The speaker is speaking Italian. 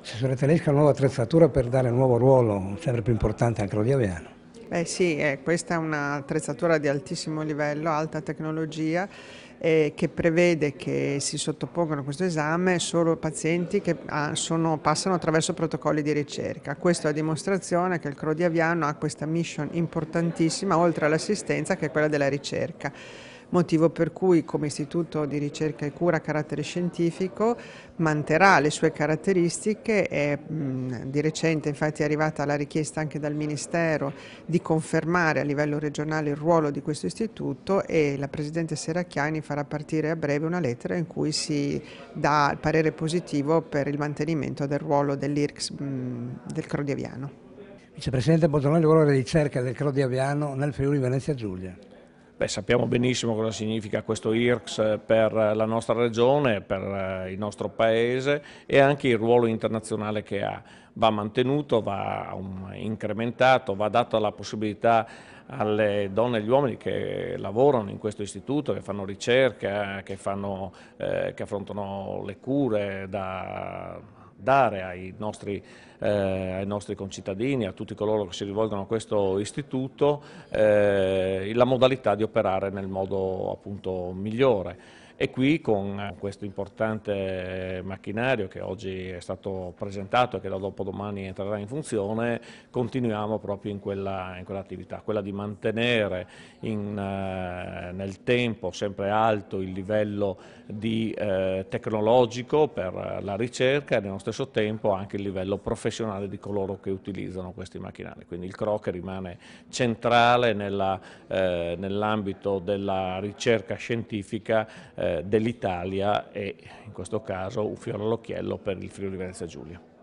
si sovratellisca nuova attrezzatura per dare un nuovo ruolo sempre più importante anche all'Odiaviano. Beh sì, eh, questa è un'attrezzatura di altissimo livello, alta tecnologia, eh, che prevede che si sottopongano a questo esame solo pazienti che ah, sono, passano attraverso protocolli di ricerca. Questo è a dimostrazione che il Crodiaviano ha questa mission importantissima, oltre all'assistenza, che è quella della ricerca motivo per cui come istituto di ricerca e cura a carattere scientifico manterrà le sue caratteristiche e mh, mm, di recente infatti è arrivata la richiesta anche dal Ministero di confermare a livello regionale il ruolo di questo istituto e la Presidente Seracchiani farà partire a breve una lettera in cui si dà il parere positivo per il mantenimento del ruolo dell'IRCS mm, del Crodiaviano. Vicepresidente Bozzoloni, il ruolo di ricerca del Crodiaviano nel Friuli Venezia Giulia. Beh, sappiamo benissimo cosa significa questo IRCS per la nostra regione, per eh, il nostro paese e anche il ruolo internazionale che ha. Va mantenuto, va incrementato, va data la possibilità alle donne e agli uomini che lavorano in questo istituto, che fanno ricerca, che, fanno, eh, che affrontano le cure da dare ai nostri, eh, ai nostri, concittadini, a tutti coloro che si rivolgono a questo istituto, eh, la modalità di operare nel modo appunto, migliore e qui con questo importante macchinario che oggi è stato presentato e che da dopodomani entrerà in funzione, continuiamo proprio in quella, in quella attività, quella di mantenere in, eh, nel tempo sempre alto il livello di, eh, tecnologico per la ricerca e nello stesso tempo anche il livello professionale di coloro che utilizzano questi macchinari. Quindi il CROC rimane centrale eh, nell'ambito eh, nell della ricerca scientifica eh, eh, dell'Italia e in questo caso un fiore all'occhiello per il Friuli Venezia Giulia.